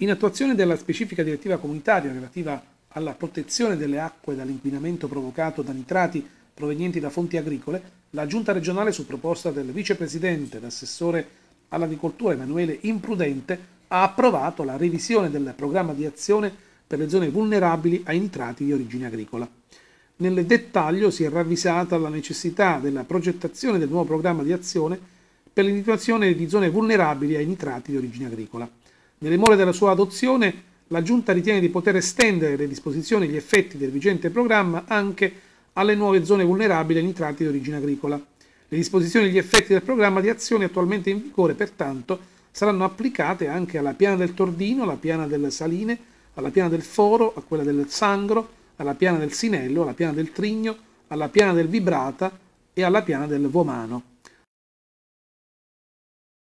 In attuazione della specifica direttiva comunitaria relativa alla protezione delle acque dall'inquinamento provocato da nitrati provenienti da fonti agricole, la Giunta regionale, su proposta del vicepresidente e assessore all'agricoltura Emanuele Imprudente, ha approvato la revisione del programma di azione per le zone vulnerabili ai nitrati di origine agricola. Nel dettaglio si è ravvisata la necessità della progettazione del nuovo programma di azione per l'individuazione di zone vulnerabili ai nitrati di origine agricola nelle more della sua adozione, la Giunta ritiene di poter estendere le disposizioni e gli effetti del vigente programma anche alle nuove zone vulnerabili ai nitrati di origine agricola. Le disposizioni e gli effetti del programma di azione attualmente in vigore, pertanto, saranno applicate anche alla piana del Tordino, alla piana delle Saline, alla piana del Foro, a quella del Sangro, alla piana del Sinello, alla piana del Trigno, alla piana del Vibrata e alla piana del Vomano.